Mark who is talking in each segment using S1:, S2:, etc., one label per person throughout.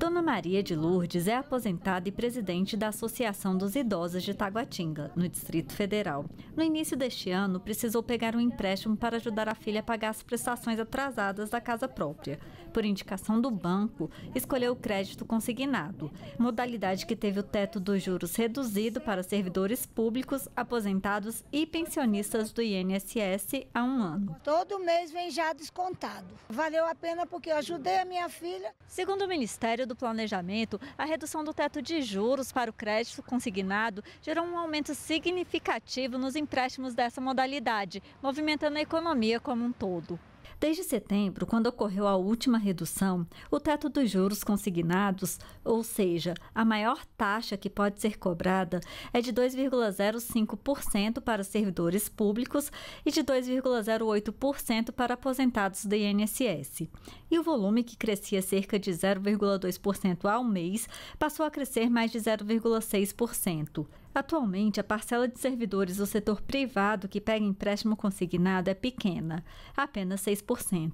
S1: Dona Maria de Lourdes é aposentada e presidente da Associação dos Idosos de Taguatinga, no Distrito Federal. No início deste ano, precisou pegar um empréstimo para ajudar a filha a pagar as prestações atrasadas da casa própria. Por indicação do banco, escolheu o crédito consignado, modalidade que teve o teto dos juros reduzido para servidores públicos, aposentados e pensionistas do INSS há um ano. Todo mês vem já descontado. Valeu a pena porque eu ajudei a minha filha. Segundo o Ministério do planejamento, a redução do teto de juros para o crédito consignado gerou um aumento significativo nos empréstimos dessa modalidade, movimentando a economia como um todo. Desde setembro, quando ocorreu a última redução, o teto dos juros consignados, ou seja, a maior taxa que pode ser cobrada, é de 2,05% para servidores públicos e de 2,08% para aposentados do INSS. E o volume, que crescia cerca de 0,2% ao mês, passou a crescer mais de 0,6%. Atualmente, a parcela de servidores do setor privado que pega empréstimo consignado é pequena, apenas 6%,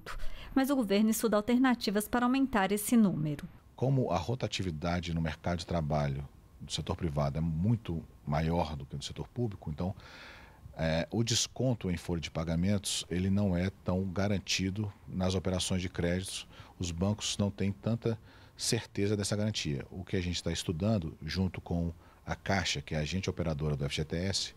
S1: mas o governo estuda alternativas para aumentar esse número.
S2: Como a rotatividade no mercado de trabalho do setor privado é muito maior do que no setor público, então é, o desconto em folha de pagamentos ele não é tão garantido nas operações de créditos. Os bancos não têm tanta certeza dessa garantia. O que a gente está estudando, junto com a Caixa, que é a agente operadora do FGTS,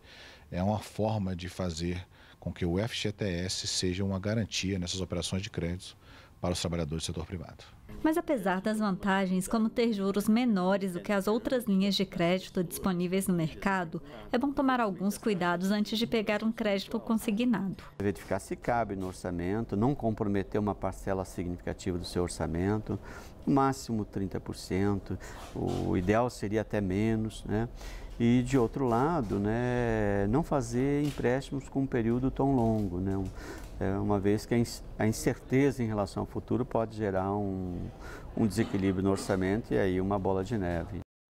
S2: é uma forma de fazer com que o FGTS seja uma garantia nessas operações de crédito para os trabalhadores do setor privado.
S1: Mas apesar das vantagens, como ter juros menores do que as outras linhas de crédito disponíveis no mercado, é bom tomar alguns cuidados antes de pegar um crédito consignado.
S3: Verificar se cabe no orçamento, não comprometer uma parcela significativa do seu orçamento, no máximo 30%, o ideal seria até menos, né? E de outro lado, né, não fazer empréstimos com um período tão longo, né? É uma vez que a incerteza em relação ao futuro pode gerar um, um desequilíbrio no orçamento e aí uma bola de neve.